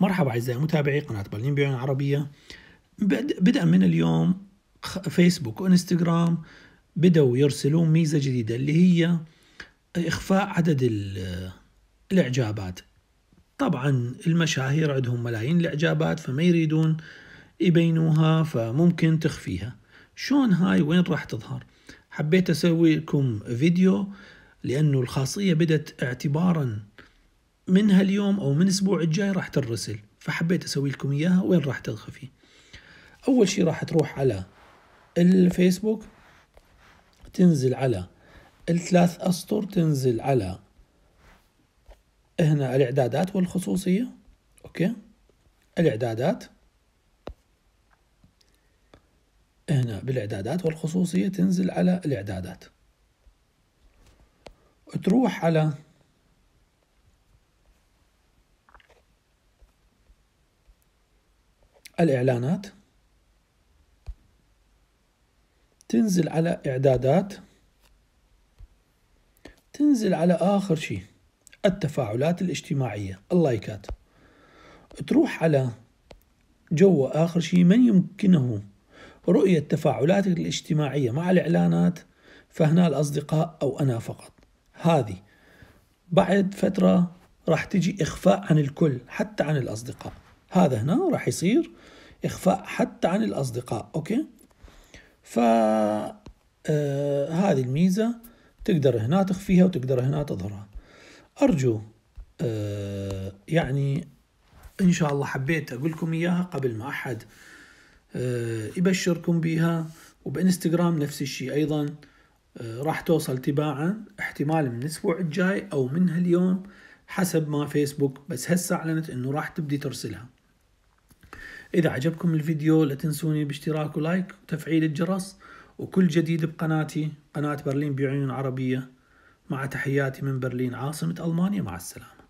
مرحبا أعزائي متابعي قناة برلين بيعين عربية بدءا من اليوم فيسبوك وإنستغرام بدأوا يرسلون ميزة جديدة اللي هي إخفاء عدد الإعجابات طبعا المشاهير عندهم ملايين الإعجابات فما يريدون يبينوها فممكن تخفيها شلون هاي وين راح تظهر حبيت أسوي لكم فيديو لأنه الخاصية بدت اعتباراً من هاليوم او من الاسبوع الجاي راح تنرسل فحبيت اسوي لكم اياها وين راح تنخفي اول شيء راح تروح على الفيسبوك تنزل على الثلاث اسطر تنزل على هنا الاعدادات والخصوصيه اوكي الاعدادات هنا بالاعدادات والخصوصيه تنزل على الاعدادات تروح على الإعلانات تنزل على إعدادات تنزل على آخر شيء التفاعلات الاجتماعية اللايكات تروح على جوا آخر شيء من يمكنه رؤية تفاعلاتك الاجتماعية مع الإعلانات فهنا الأصدقاء أو أنا فقط هذه بعد فترة راح تجي إخفاء عن الكل حتى عن الأصدقاء هذا هنا راح يصير إخفاء حتى عن الأصدقاء أوكي ف آه، هذه الميزة تقدر هنا تخفيها وتقدر هنا تظهرها أرجو آه، يعني إن شاء الله حبيت أقول لكم إياها قبل ما أحد آه، يبشركم بها وبإنستغرام نفس الشيء أيضا راح توصل تباعا احتمال من الأسبوع الجاي أو من هاليوم حسب ما فيسبوك بس هسه أعلنت إنه راح تبدي ترسلها إذا عجبكم الفيديو لا تنسوني باشتراك ولايك وتفعيل الجرس وكل جديد بقناتي قناة برلين بعيون عربية مع تحياتي من برلين عاصمة ألمانيا مع السلامة